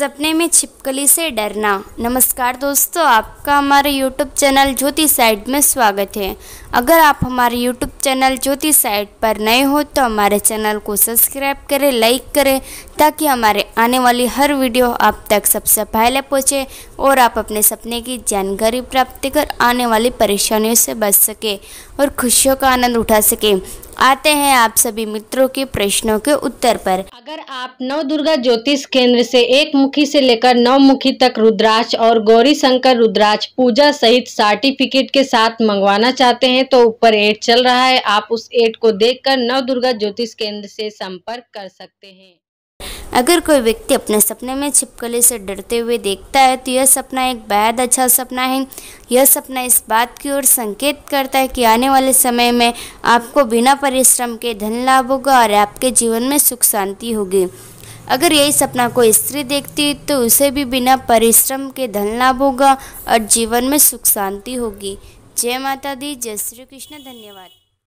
सपने में छिपकली से डरना नमस्कार दोस्तों आपका हमारे YouTube चैनल ज्योति साइड में स्वागत है अगर आप हमारे YouTube चैनल ज्योति साइड पर नए हो तो हमारे चैनल को सब्सक्राइब करें लाइक करें ताकि हमारे आने वाली हर वीडियो आप तक सबसे पहले पहुँचे और आप अपने सपने की जानकारी प्राप्त कर आने वाली परेशानियों से बच सके और खुशियों का आनंद उठा सके आते हैं आप सभी मित्रों के प्रश्नों के उत्तर पर अगर आप नव दुर्गा ज्योतिष केंद्र से एक मुखी से लेकर नौ मुखी तक रुद्राक्ष और गौरी शंकर रुद्राक्ष पूजा सहित सर्टिफिकेट के साथ मंगवाना चाहते हैं तो ऊपर एड चल रहा है आप उस एड को देखकर नव दुर्गा ज्योतिष केंद्र से संपर्क कर सकते हैं अगर कोई व्यक्ति अपने सपने में छिपकले से डरते हुए देखता है तो यह सपना एक बेहद अच्छा सपना है यह सपना इस बात की ओर संकेत करता है कि आने वाले समय में आपको बिना परिश्रम के धन लाभ होगा और आपके जीवन में सुख शांति होगी अगर यही सपना कोई स्त्री देखती है तो उसे भी बिना परिश्रम के धन लाभ होगा और जीवन में सुख शांति होगी जय माता दी जय श्री कृष्ण धन्यवाद